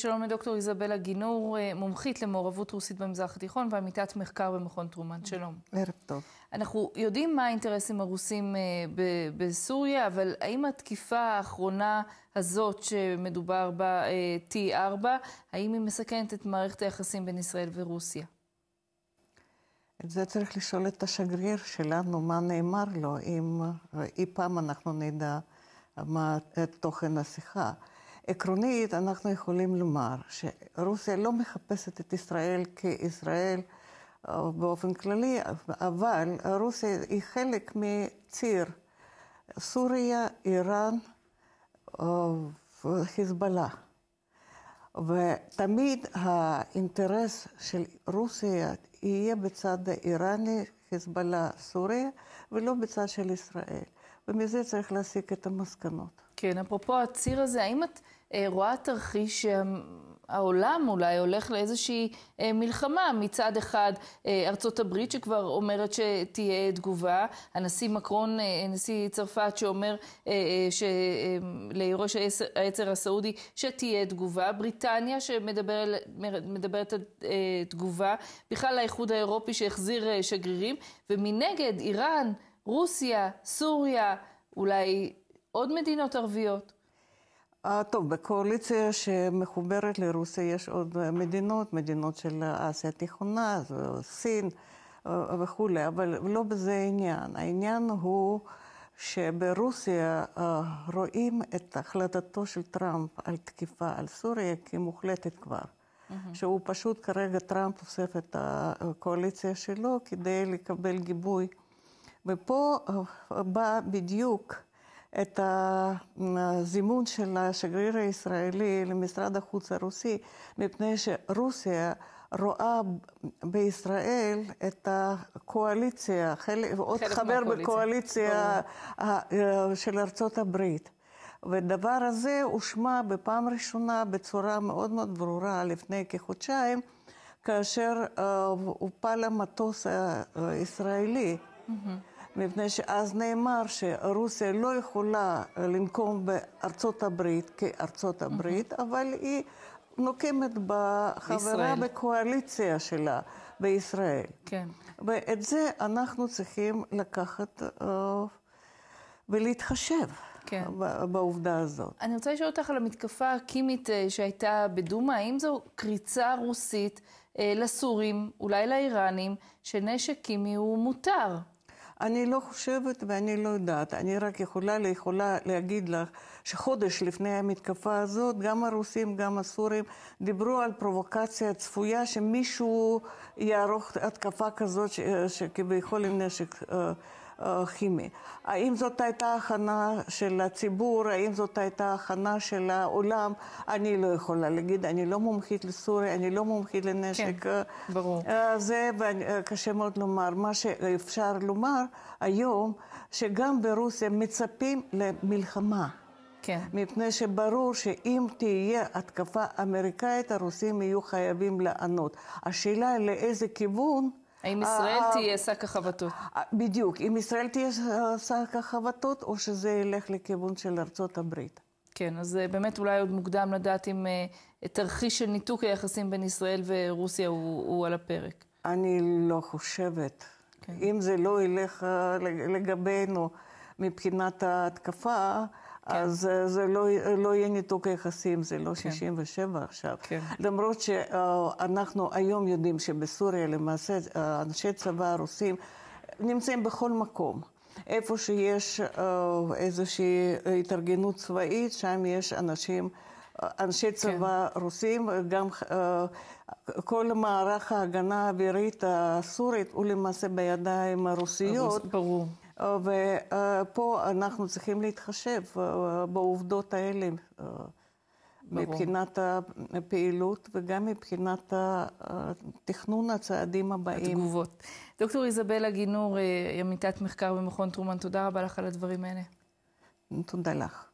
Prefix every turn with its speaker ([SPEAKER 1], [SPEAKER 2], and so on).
[SPEAKER 1] שלום לדוקטור איזבלה גינור, אה, מומחית למעורבות רוסית במזרח התיכון ועמיתת מחקר במכון טרומן. שלום. ערב טוב. אנחנו יודעים מה האינטרסים הרוסים אה, בסוריה, אבל האם התקיפה האחרונה הזאת שמדובר בה, אה, T4, האם היא מסכנת את מערכת היחסים בין ישראל ורוסיה?
[SPEAKER 2] את זה צריך לשאול את השגריר שלנו, מה נאמר לו, אם אי פעם אנחנו נדע מה תוכן השיחה. עקרונית, אנחנו יכולים לומר שרוסיה לא מחפשת את ישראל כישראל אה, באופן כללי, אבל רוסיה היא חלק מציר סוריה, איראן, וחיזבאללה. אה, ותמיד האינטרס של רוסיה יהיה בצד האיראני, חיזבאללה, סוריה, ולא בצד של ישראל. ומזה צריך להסיק את המסקנות. כן, אפרופו הציר הזה, האם את אה, רואה תרחיש
[SPEAKER 1] שהעולם אולי הולך לאיזושהי אה, מלחמה? מצד אחד, אה, ארצות הברית שכבר אומרת שתהיה תגובה, הנשיא מקרון, אה, נשיא צרפת, שאומר אה, אה, ש, אה, העצר הסעודי שתהיה תגובה, בריטניה שמדברת שמדבר, על אה, תגובה, בכלל האיחוד האירופי שהחזיר אה, שגרירים, ומנגד, איראן, רוסיה, סוריה, אולי עוד מדינות ערביות.
[SPEAKER 2] Uh, טוב, בקואליציה שמחוברת לרוסיה יש עוד אה, מדינות, מדינות של אסיה התיכונה, סין uh, וכולי, אבל לא בזה העניין. העניין הוא שברוסיה uh, רואים את החלטתו של טראמפ על תקיפה על סוריה כמוחלטת כבר. Mm-hmm. שהוא פשוט כרגע, טראמפ אוסף את הקואליציה שלו כדי לקבל גיבוי. ופה בא בדיוק את הזימון של השגריר הישראלי למשרד החוץ הרוסי, מפני שרוסיה רואה בישראל את הקואליציה, חלק, עוד חבר בקואליציה של ארצות הברית. והדבר הזה הושמע בפעם ראשונה בצורה מאוד מאוד ברורה לפני כחודשיים, כאשר אה, הופל המטוס אה, הישראלי. Mm-hmm. מפני שאז נאמר שרוסיה לא יכולה לנקום בארצות הברית כארצות הברית, mm-hmm. אבל היא נוקמת בחברה ישראל. בקואליציה שלה בישראל. כן. ואת זה אנחנו צריכים לקחת uh, ולהתחשב. כן. בעובדה הזאת.
[SPEAKER 1] אני רוצה לשאול אותך על המתקפה הקימית אה, שהייתה בדומא. האם זו קריצה רוסית אה, לסורים, אולי לאיראנים, שנשק קימי הוא מותר?
[SPEAKER 2] אני לא חושבת ואני לא יודעת. אני רק יכולה, יכולה להגיד לך שחודש לפני המתקפה הזאת, גם הרוסים, גם הסורים, דיברו על פרובוקציה צפויה שמישהו יערוך התקפה כזאת שכביכול עם נשק... אה, כימי. האם זאת הייתה הכנה של הציבור, האם זאת הייתה הכנה של העולם, אני לא יכולה להגיד, אני לא מומחית לסוריה, אני לא מומחית לנשק. כן, ברור. אה, זה אה, קשה מאוד לומר. מה שאפשר לומר היום, שגם ברוסיה מצפים למלחמה. כן. מפני שברור שאם תהיה התקפה אמריקאית, הרוסים יהיו חייבים לענות. השאלה לאיזה כיוון... האם אה, ישראל אה,
[SPEAKER 1] תהיה שק החבטות?
[SPEAKER 2] אה, בדיוק. אם ישראל תהיה שק החבטות, או שזה ילך לכיוון של ארצות הברית. כן, אז
[SPEAKER 1] באמת אולי עוד מוקדם לדעת אם תרחיש של ניתוק היחסים בין ישראל ורוסיה הוא, על הפרק.
[SPEAKER 2] אני לא
[SPEAKER 1] חושבת.
[SPEAKER 2] כן. אם זה לא ילך לגבינו מבחינת ההתקפה, כן. אז אה, זה לא, אה, לא יהיה ניתוק היחסים, זה לא כן. 67 עכשיו. כן. למרות שאנחנו אה, היום יודעים שבסוריה למעשה אנשי צבא הרוסים נמצאים בכל מקום. איפה שיש איזושהי התארגנות צבאית, שם יש אנשים... אנשי כן. צבא כן. רוסים, גם כל מערך ההגנה האווירית הסורית הוא למעשה בידיים הרוסיות. ברור. ופה אנחנו צריכים להתחשב אה, בעובדות האלה. אה, מבחינת הפעילות וגם מבחינת תכנון הצעדים הבאים. התגובות.
[SPEAKER 1] דוקטור איזבלה גינור, אה, עמיתת מחקר במכון טרומן, תודה רבה לך על הדברים האלה. תודה לך.